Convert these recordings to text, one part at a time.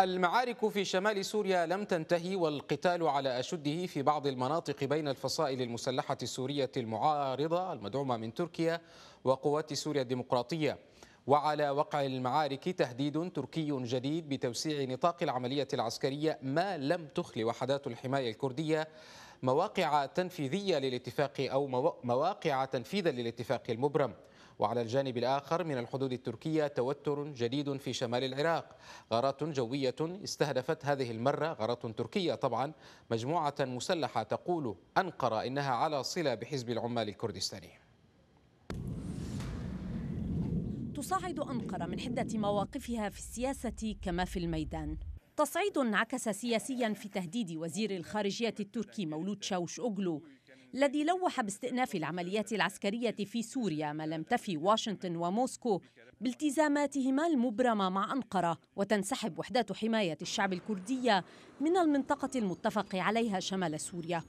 المعارك في شمال سوريا لم تنتهي والقتال على أشده في بعض المناطق بين الفصائل المسلحة السورية المعارضة المدعومة من تركيا وقوات سوريا الديمقراطية وعلى وقع المعارك تهديد تركي جديد بتوسيع نطاق العملية العسكرية ما لم تخل وحدات الحماية الكردية مواقع تنفيذية للاتفاق أو مواقع تنفيذا للاتفاق المبرم وعلى الجانب الآخر من الحدود التركية توتر جديد في شمال العراق غارات جوية استهدفت هذه المرة غارات تركية طبعا مجموعة مسلحة تقول أنقرة إنها على صلة بحزب العمال الكردستاني تصعد أنقرة من حدة مواقفها في السياسة كما في الميدان تصعيد انعكس سياسيا في تهديد وزير الخارجية التركي مولود شاوش أوغلو الذي لوح باستئناف العمليات العسكرية في سوريا ما لم تفي واشنطن وموسكو بالتزاماتهما المبرمة مع أنقرة وتنسحب وحدات حماية الشعب الكردية من المنطقة المتفق عليها شمال سوريا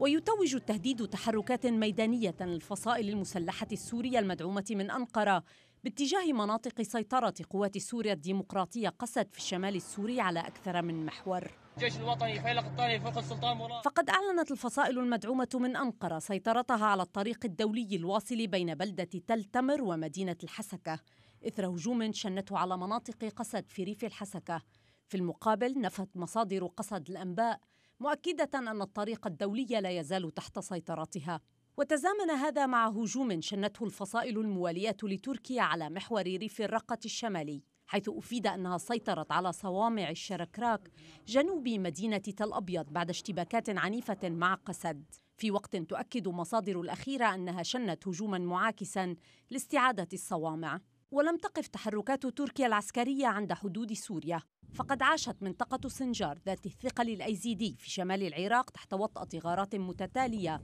ويتوج التهديد تحركات ميدانية للفصائل المسلحة السورية المدعومة من أنقرة باتجاه مناطق سيطرة قوات سوريا الديمقراطية قسد في الشمال السوري على أكثر من محور الجيش الوطني فيلق الطائف فوق السلطان مراد فقد أعلنت الفصائل المدعومة من أنقرة سيطرتها على الطريق الدولي الواصل بين بلدة تل تمر ومدينة الحسكة إثر هجوم شنته على مناطق قسد في ريف الحسكة في المقابل نفت مصادر قسد الأنباء مؤكدة أن الطريق الدولي لا يزال تحت سيطرتها وتزامن هذا مع هجوم شنته الفصائل الموالية لتركيا على محور ريف الرقة الشمالي حيث أفيد أنها سيطرت على صوامع الشركراك جنوب مدينة تل أبيض بعد اشتباكات عنيفة مع قسد في وقت تؤكد مصادر الأخيرة أنها شنت هجوما معاكسا لاستعادة الصوامع ولم تقف تحركات تركيا العسكرية عند حدود سوريا فقد عاشت منطقة سنجار ذات الثقل الأيزيدي في شمال العراق تحت وطأة غارات متتالية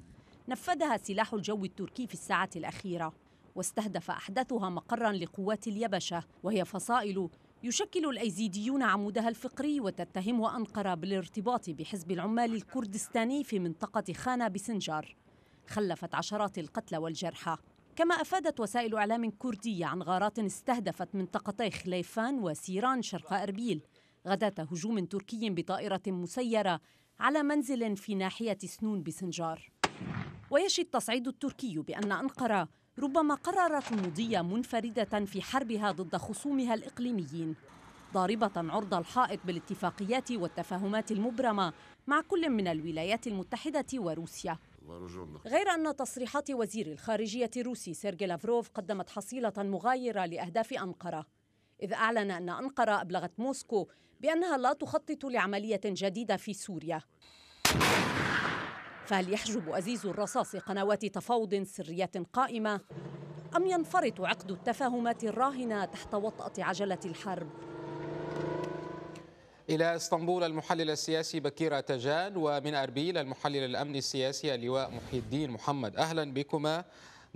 نفذها سلاح الجو التركي في الساعة الأخيرة واستهدف أحدثها مقرا لقوات اليبشة وهي فصائل يشكل الأيزيديون عمودها الفقري وتتهم أنقرة بالارتباط بحزب العمال الكردستاني في منطقة خانة بسنجار خلفت عشرات القتلى والجرحى كما أفادت وسائل إعلام كردية عن غارات استهدفت منطقتي خليفان وسيران شرق أربيل غداة هجوم تركي بطائرة مسيرة على منزل في ناحية سنون بسنجار ويشي التصعيد التركي بأن أنقرة ربما قررت المضي منفردة في حربها ضد خصومها الإقليميين ضاربة عرض الحائط بالاتفاقيات والتفاهمات المبرمة مع كل من الولايات المتحدة وروسيا غير أن تصريحات وزير الخارجية الروسي سيرجي لافروف قدمت حصيلة مغايرة لأهداف أنقرة إذ أعلن أن أنقرة أبلغت موسكو بأنها لا تخطط لعملية جديدة في سوريا فهل يحجب أزيز الرصاص قنوات تفاوض سرية قائمة أم ينفرط عقد التفاهمات الراهنة تحت وطأة عجلة الحرب؟ إلى اسطنبول المحلل السياسي بكير أتجان ومن أربيل المحلل الأمني السياسي اللواء محي الدين محمد أهلا بكما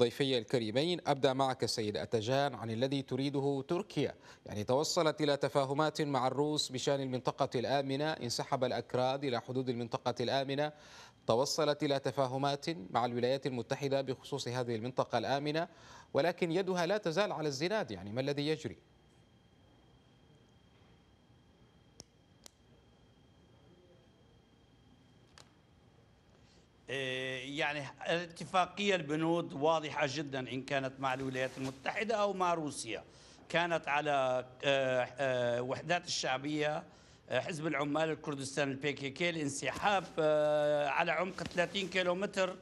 ضيفي الكريمين أبدأ معك سيد أتجان عن الذي تريده تركيا يعني توصلت إلى تفاهمات مع الروس بشأن المنطقة الآمنة انسحب الأكراد إلى حدود المنطقة الآمنة توصلت إلى تفاهمات مع الولايات المتحدة بخصوص هذه المنطقة الآمنة ولكن يدها لا تزال على الزناد يعني ما الذي يجري؟ إيه، يعني اتفاقية البنود واضحة جدا إن كانت مع الولايات المتحدة أو مع روسيا كانت على إيه، إيه، وحدات الشعبية حزب العمال الكردستان البيكيكي الانسحاب آه، على عمق 30 كيلومتر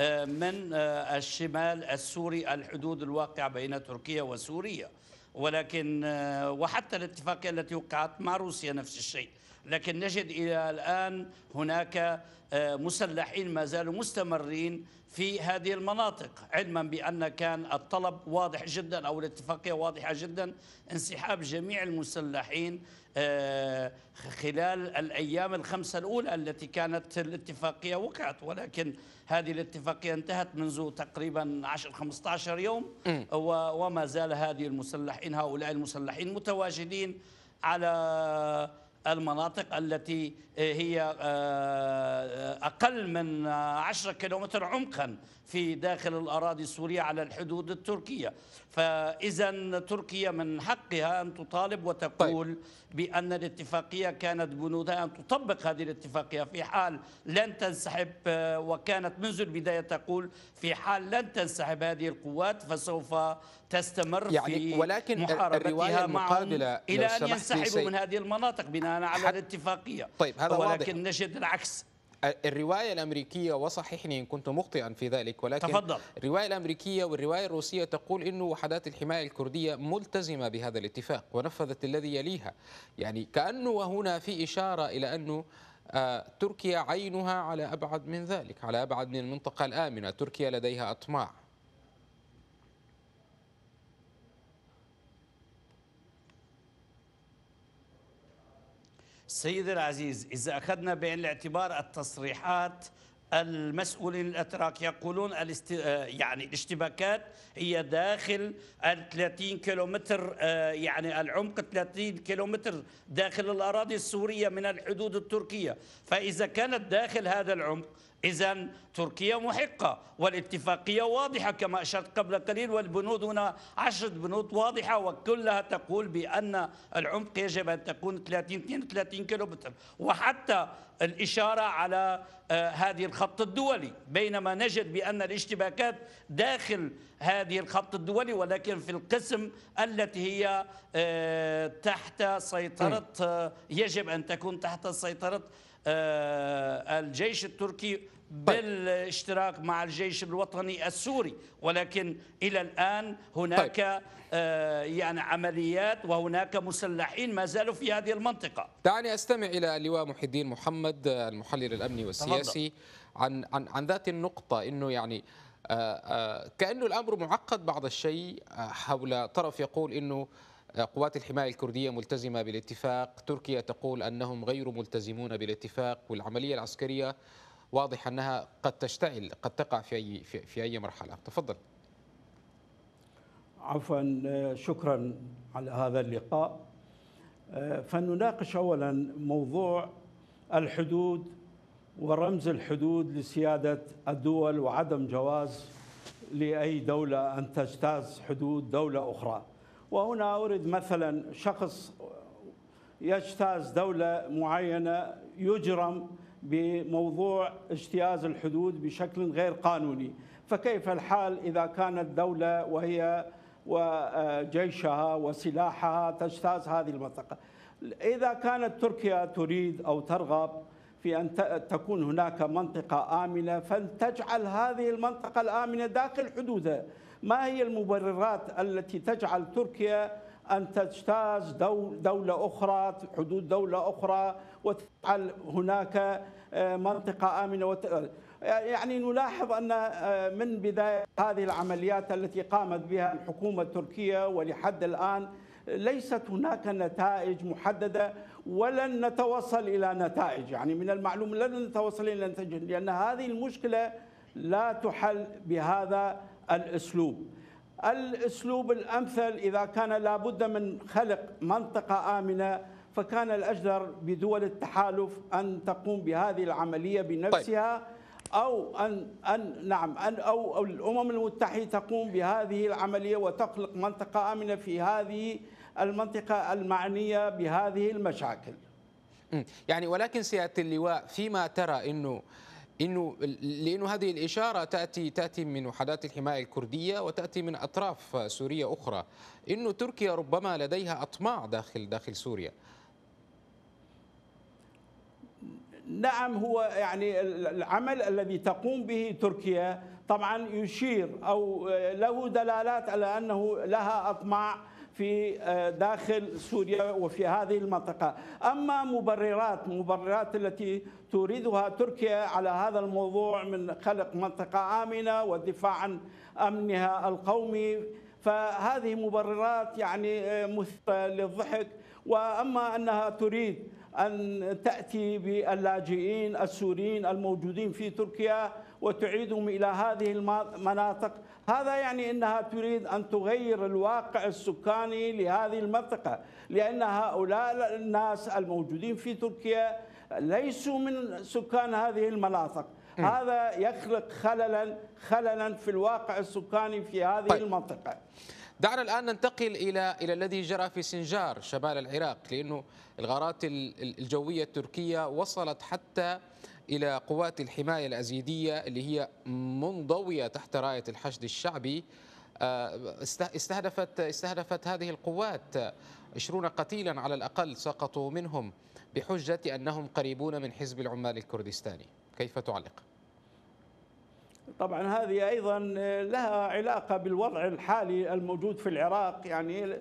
آه، من آه، الشمال السوري الحدود الواقعة بين تركيا وسوريا ولكن وحتى الاتفاقية التي وقعت مع روسيا نفس الشيء لكن نجد إلى الآن هناك آه، مسلحين ما زالوا مستمرين في هذه المناطق علما بأن كان الطلب واضح جدا أو الاتفاقية واضحة جدا انسحاب جميع المسلحين آه، خلال الأيام الخمسة الأولى التي كانت الاتفاقية وقعت ولكن هذه الاتفاقية انتهت منذ تقريبا 10-15 يوم وما زال هذه المسلحين هؤلاء المسلحين متواجدين على المناطق التي آه، هي آه، آه، أقل من 10 كيلومتر عمقا في داخل الأراضي السورية على الحدود التركية فإذا تركيا من حقها أن تطالب وتقول طيب. بأن الاتفاقية كانت بنودها أن تطبق هذه الاتفاقية في حال لن تنسحب آه، وكانت منذ البداية تقول في حال لن تنسحب هذه القوات فسوف تستمر يعني في ولكن محاربتها معهم إلى أن ينسحبوا من هذه المناطق بناء على الاتفاقية طيب هذا ولكن واضح. نجد العكس الروايه الامريكيه وصححني ان كنت مخطئا في ذلك ولكن تفضل. الروايه الامريكيه والروايه الروسيه تقول انه وحدات الحمايه الكرديه ملتزمه بهذا الاتفاق ونفذت الذي يليها يعني كانه وهنا في اشاره الى انه آه، تركيا عينها على ابعد من ذلك على ابعد من المنطقه الامنه تركيا لديها اطماع سيد العزيز إذا أخذنا بعين الاعتبار التصريحات المسؤولين الاتراك يقولون الاست... آه، يعني الاشتباكات هي داخل ال 30 كيلومتر آه، يعني العمق 30 كيلومتر داخل الاراضي السوريه من الحدود التركيه، فاذا كانت داخل هذا العمق إذا تركيا محقة والاتفاقية واضحة كما أشرت قبل قليل والبنود هنا عشرة بنود واضحة وكلها تقول بأن العمق يجب أن تكون 30 32 كيلومتر وحتى الإشارة على آه، هذه الخط الدولي بينما نجد بأن الاشتباكات داخل هذه الخط الدولي ولكن في القسم التي هي آه، تحت سيطرة آه، يجب أن تكون تحت سيطرة آه، الجيش التركي طيب. بالاشتراك مع الجيش الوطني السوري ولكن الى الان هناك طيب. آه، يعني عمليات وهناك مسلحين ما زالوا في هذه المنطقه دعني استمع الى اللواء محي الدين محمد المحلل الامني والسياسي عن عن عن ذات النقطه انه يعني آآ آه، كانه الامر معقد بعض الشيء حول طرف يقول انه قوات الحماية الكردية ملتزمة بالاتفاق تركيا تقول أنهم غير ملتزمون بالاتفاق والعملية العسكرية واضح أنها قد تشتعل قد تقع في أي, في, في أي مرحلة تفضل عفوا شكرا على هذا اللقاء فنناقش أولا موضوع الحدود ورمز الحدود لسيادة الدول وعدم جواز لأي دولة أن تجتاز حدود دولة أخرى وهنا أورد مثلا شخص يجتاز دولة معينة يجرم بموضوع اجتياز الحدود بشكل غير قانوني فكيف الحال إذا كانت دولة وهي وجيشها وسلاحها تجتاز هذه المنطقة إذا كانت تركيا تريد أو ترغب في أن تكون هناك منطقة آمنة فلتجعل هذه المنطقة الآمنة داخل حدودها ما هي المبررات التي تجعل تركيا أن تجتاز دولة أخرى حدود دولة أخرى وتجعل هناك آه، منطقة آمنة يعني نلاحظ أن آه، من بداية هذه العمليات التي قامت بها الحكومة التركية ولحد الآن ليست هناك نتائج محددة ولن نتوصل إلى نتائج يعني من المعلوم لن نتوصل إلى نتائج لأن هذه المشكلة لا تحل بهذا الأسلوب الأسلوب الأمثل إذا كان لابد من خلق منطقة آمنة فكان الأجدر بدول التحالف أن تقوم بهذه العملية بنفسها طيب. أو أن أن نعم أن أو, أو الأمم المتحدة تقوم بهذه العملية وتخلق منطقة آمنة في هذه المنطقة المعنية بهذه المشاكل يعني ولكن سيادة اللواء فيما ترى أنه انه لانه هذه الاشاره تاتي تاتي من وحدات الحمايه الكرديه وتاتي من اطراف سوريه اخرى انه تركيا ربما لديها اطماع داخل داخل سوريا نعم هو يعني العمل الذي تقوم به تركيا طبعا يشير او له دلالات على انه لها اطماع في آه، داخل سوريا وفي هذه المنطقة أما مبررات مبررات التي تريدها تركيا على هذا الموضوع من خلق منطقة آمنة والدفاع عن أمنها القومي فهذه مبررات يعني آه، مثيرة للضحك وأما أنها تريد أن تأتي باللاجئين السوريين الموجودين في تركيا وتعيدهم إلى هذه المناطق هذا يعني أنها تريد أن تغير الواقع السكاني لهذه المنطقة لأن هؤلاء الناس الموجودين في تركيا ليسوا من سكان هذه المناطق هذا يخلق خللا خللا في الواقع السكاني في هذه طيب. المنطقة دعنا الآن ننتقل إلى إلى الذي جرى في سنجار شمال العراق لأنه الغارات الجوية التركية وصلت حتى إلى قوات الحماية الأزيدية اللي هي منضوية تحت راية الحشد الشعبي آه، استهدفت استهدفت هذه القوات 20 قتيلا على الأقل سقطوا منهم بحجة أنهم قريبون من حزب العمال الكردستاني كيف تعلق؟ طبعا هذه ايضا آه، لها علاقه بالوضع الحالي الموجود في العراق يعني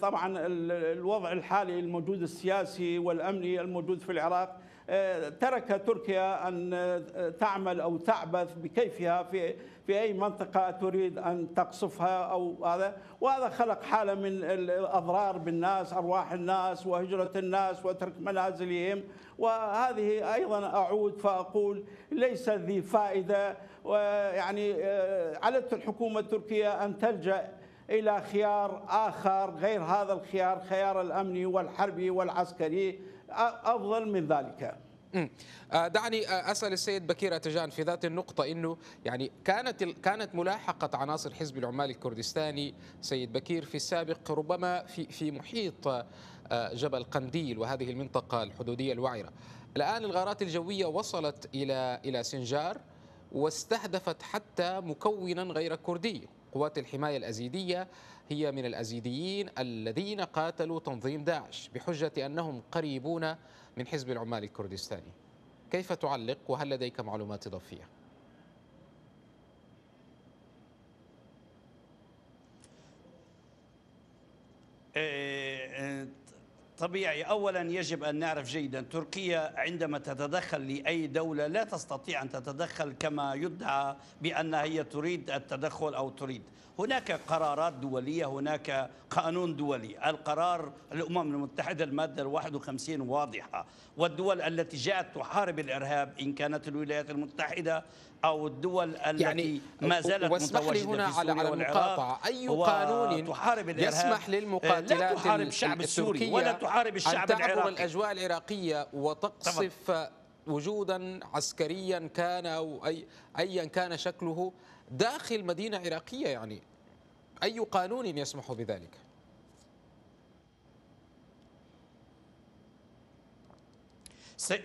طبعا الوضع الحالي الموجود السياسي والامني الموجود في العراق آه، ترك تركيا ان آه، تعمل او تعبث بكيفها في في أي منطقة تريد أن تقصفها أو هذا وهذا خلق حالة من الأضرار بالناس أرواح الناس وهجرة الناس وترك منازلهم وهذه أيضا أعود فأقول ليس ذي فائدة ويعني آه، علت الحكومة التركية أن تلجأ إلى خيار آخر غير هذا الخيار خيار الأمني والحربي والعسكري أفضل من ذلك آه، دعني آه، اسال السيد بكير اتجان في ذات النقطه انه يعني كانت كانت ملاحقه عناصر حزب العمال الكردستاني سيد بكير في السابق ربما في في محيط آه، جبل قنديل وهذه المنطقه الحدوديه الوعره. الان الغارات الجويه وصلت الى الى سنجار واستهدفت حتى مكونا غير كردي قوات الحماية الأزيدية هي من الأزيديين الذين قاتلوا تنظيم داعش بحجة أنهم قريبون من حزب العمال الكردستاني كيف تعلق وهل لديك معلومات إضافية؟ إيه، طبيعي أولا يجب أن نعرف جيدا تركيا عندما تتدخل لأي دولة لا تستطيع أن تتدخل كما يدعى بأنها هي تريد التدخل أو تريد هناك قرارات دولية هناك قانون دولي القرار الأمم المتحدة المادة 51 واضحة والدول التي جاءت تحارب الإرهاب إن كانت الولايات المتحدة أو الدول التي يعني ما زالت متواجدة هنا في سوريا على المقاطعة أي قانون تحارب يسمح للمقاتلات لا تحارب الشعب السوري ولا تحارب الشعب أن تعبر الأجواء العراقية وتقصف وجودا عسكريا كان أو أي أيا كان شكله داخل مدينة عراقية يعني أي قانون يسمح بذلك؟ سي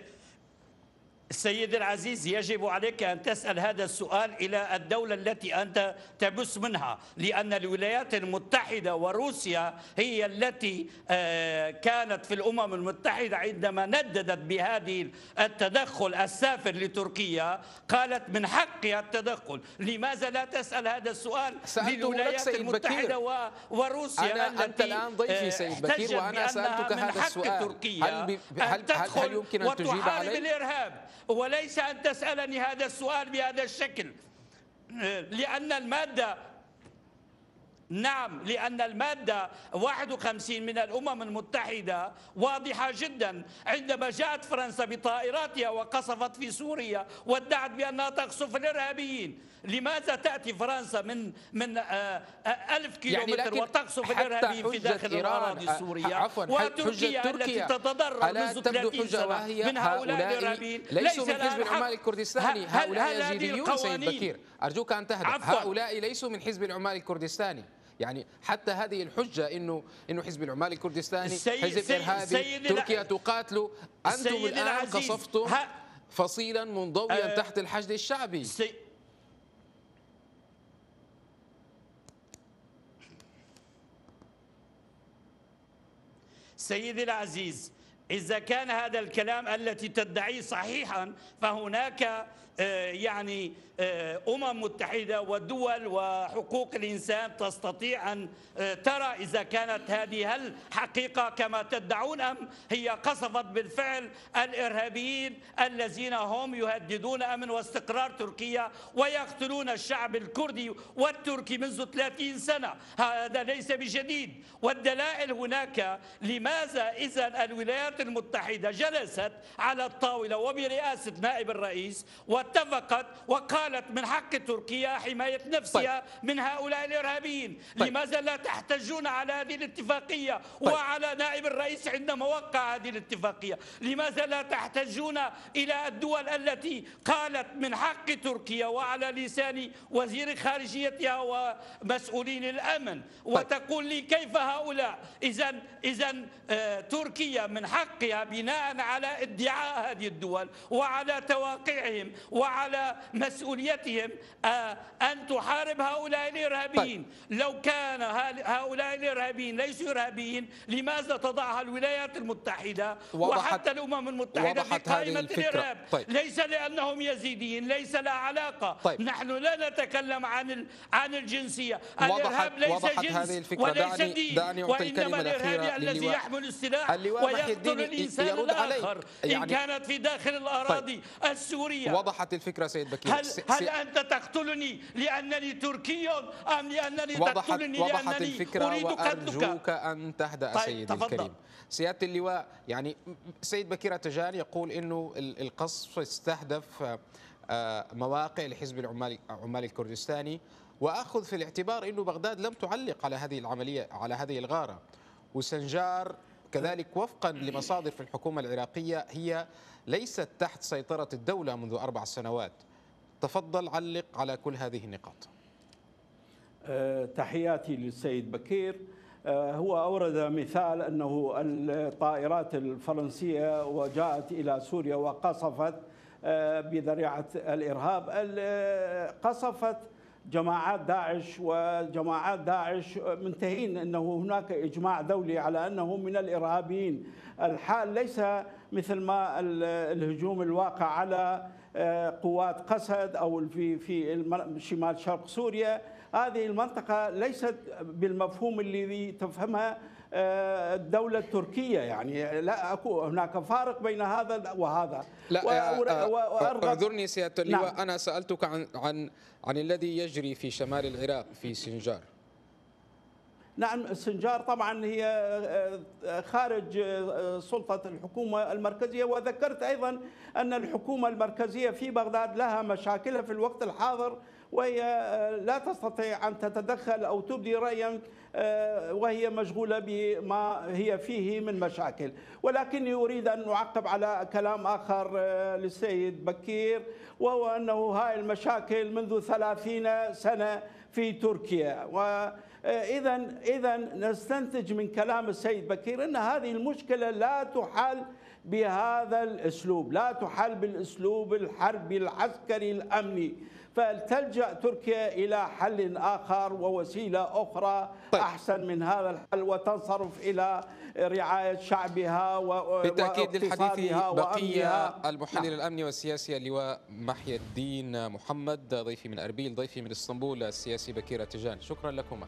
السيد العزيز يجب عليك أن تسأل هذا السؤال إلى الدولة التي أنت تبث منها لأن الولايات المتحدة وروسيا هي التي آه، كانت في الأمم المتحدة عندما نددت بهذه التدخل السافر لتركيا قالت من حقها التدخل لماذا لا تسأل هذا السؤال للولايات المتحدة بكير. وروسيا أنا التي أنت الآن ضيفي آه، سيد بكير وأنا سألتك هذا السؤال تركيا هل, هل, هل يمكن أن تجيب عليه؟ الإرهاب وليس أن تسألني هذا السؤال بهذا الشكل لأن المادة نعم لأن المادة 51 من الأمم المتحدة واضحة جدا عندما جاءت فرنسا بطائراتها وقصفت في سوريا وادعت بأنها تقصف الإرهابيين لماذا تأتي فرنسا من من آه، آه، ألف يعني كيلومتر يعني وتقصف الإرهابيين في داخل الأراضي آه، السورية عفوا وتركيا التي تتضرر منذ 30 سنة من هؤلاء الإرهابيين ليسوا من حزب العمال الكردستاني هؤلاء يزيديون سيد بكير أرجوك أن تهدأ هؤلاء ليسوا من حزب العمال الكردستاني يعني حتى هذه الحجه انه انه حزب العمال الكردستاني حزب ارهابي تركيا تقاتله انتم الان قصفتم فصيلا منضويا أه تحت الحشد الشعبي سي... سيدي العزيز إذا كان هذا الكلام التي تدعيه صحيحا فهناك آه، يعني آه، أمم متحدة ودول وحقوق الإنسان تستطيع أن آه، ترى إذا كانت هذه هل حقيقة كما تدعون أم هي قصفت بالفعل الإرهابيين الذين هم يهددون أمن واستقرار تركيا ويقتلون الشعب الكردي والتركي منذ 30 سنة هذا ليس بجديد والدلائل هناك لماذا إذا الولايات الولايات المتحدة جلست على الطاولة وبرئاسة نائب الرئيس واتفقت وقالت من حق تركيا حماية نفسها طيب. من هؤلاء الإرهابيين طيب. لماذا لا تحتجون على هذه الاتفاقية طيب. وعلى نائب الرئيس عندما وقع هذه الاتفاقية لماذا لا تحتجون إلى الدول التي قالت من حق تركيا وعلى لسان وزير خارجيتها ومسؤولين الأمن طيب. وتقول لي كيف هؤلاء إذا إذا آه، تركيا من حق حقها بناء على ادعاء هذه الدول وعلى تواقعهم وعلى مسؤوليتهم آه، أن تحارب هؤلاء الإرهابيين طيب. لو كان هؤلاء الإرهابيين ليسوا إرهابيين لماذا تضعها الولايات المتحدة وحتى الأمم المتحدة في قائمة الإرهاب طيب. ليس لأنهم يزيديين ليس لها علاقة طيب. نحن لا نتكلم عن عن الجنسية الإرهاب ليس جنس وليس دين وإنما الإرهابي الذي يحمل السلاح ويقتل يعني الإنسان الآخر يعني إن كانت في داخل الأراضي طيب السورية وضحت الفكرة سيد بكير هل, سي هل أنت تقتلني لأنني تركي أم لأنني وضحت تقتلني وضحت لأنني الفكرة أريد وأرجوك أن تهدأ طيب سيدي تفضل. الكريم سيادة اللواء يعني سيد بكير تجان يقول أنه القصف استهدف آه، مواقع لحزب العمال عمال الكردستاني واخذ في الاعتبار انه بغداد لم تعلق على هذه العمليه على هذه الغاره وسنجار كذلك وفقا لمصادر في الحكومة العراقية هي ليست تحت سيطرة الدولة منذ أربع سنوات تفضل علق على كل هذه النقاط أه، تحياتي للسيد بكير أه، هو أورد مثال أنه الطائرات الفرنسية وجاءت إلى سوريا وقصفت أه، بذريعة الإرهاب قصفت جماعات داعش وجماعات داعش منتهين انه هناك اجماع دولي على انه من الارهابيين، الحال ليس مثل ما الهجوم الواقع على آه، قوات قسد او في في شمال شرق سوريا، هذه المنطقه ليست بالمفهوم الذي تفهمها آه، الدولة التركية يعني لا أكو هناك فارق بين هذا وهذا لا آه، آه، اعذرني سيادة اللواء نعم. أنا سألتك عن, عن, عن الذي يجري في شمال العراق في سنجار نعم سنجار طبعا هي خارج سلطة الحكومة المركزية وذكرت أيضا أن الحكومة المركزية في بغداد لها مشاكلها في الوقت الحاضر وهي لا تستطيع أن تتدخل أو تبدي رأيا آه، وهي مشغولة بما هي فيه من مشاكل ولكني أريد أن أعقب على كلام آخر آه، للسيد بكير وهو أنه هاي المشاكل منذ ثلاثين سنة في تركيا وإذا آه، إذا نستنتج من كلام السيد بكير أن هذه المشكلة لا تحل بهذا الأسلوب لا تحل بالأسلوب الحربي العسكري الأمني فلتلجأ تركيا إلى حل آخر ووسيلة أخرى طيب. أحسن من هذا الحل وتنصرف إلى رعاية شعبها و... بالتأكيد للحديث بقية المحلل نعم. الأمني والسياسي اللواء محي الدين محمد ضيفي من أربيل ضيفي من اسطنبول السياسي بكير تجان شكرا لكما